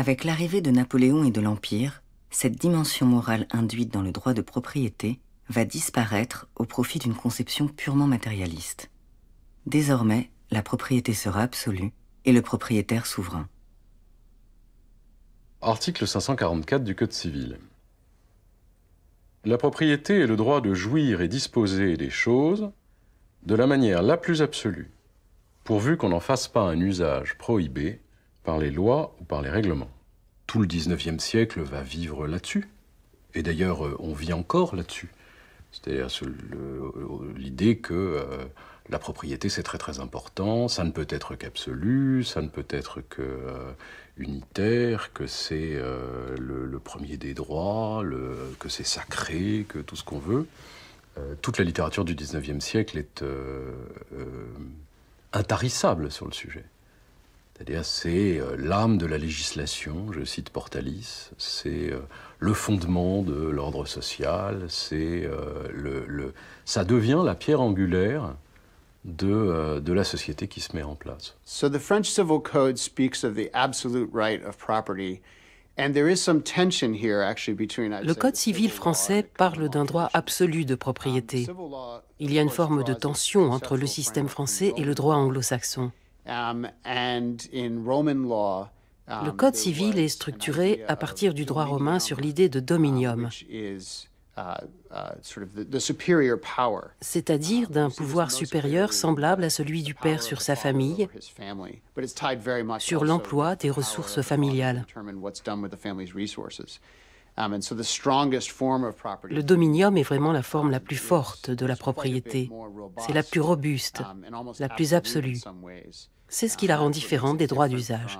Avec l'arrivée de Napoléon et de l'Empire, cette dimension morale induite dans le droit de propriété va disparaître au profit d'une conception purement matérialiste. Désormais, la propriété sera absolue et le propriétaire souverain. Article 544 du Code civil. La propriété est le droit de jouir et disposer des choses de la manière la plus absolue, pourvu qu'on n'en fasse pas un usage prohibé par les lois ou par les règlements. Tout le 19e siècle va vivre là-dessus. Et d'ailleurs, euh, on vit encore là-dessus. C'est-à-dire euh, l'idée que euh, la propriété, c'est très très important, ça ne peut être qu'absolu, ça ne peut être que unitaire, que c'est le, premier des droits, que c'est sacré, que tout ce qu'on veut. toute la littérature du 19e siècle est intarissable sur le sujet cest c'est euh, l'âme de la législation, je cite Portalis, c'est euh, le fondement de l'ordre social, c'est euh, ça devient la pierre angulaire de, la société qui se met en place. le Code civil français parle d'un droit absolu de propriété. Um, Il y a une forme de tension entre le système français et le droit anglo-saxon. Um, um, Le Code civil est structuré à partir du droit romain sur l'idée de dominium, c'est-à-dire d'un pouvoir supérieur semblable à celui du père sur sa famille, sur l'emploi des ressources familiales. Um, Le dominium est vraiment la forme la plus forte de la propriété. C'est la plus robuste, um, la plus absolue. C'est ce qui la um, rend différente des droits d'usage.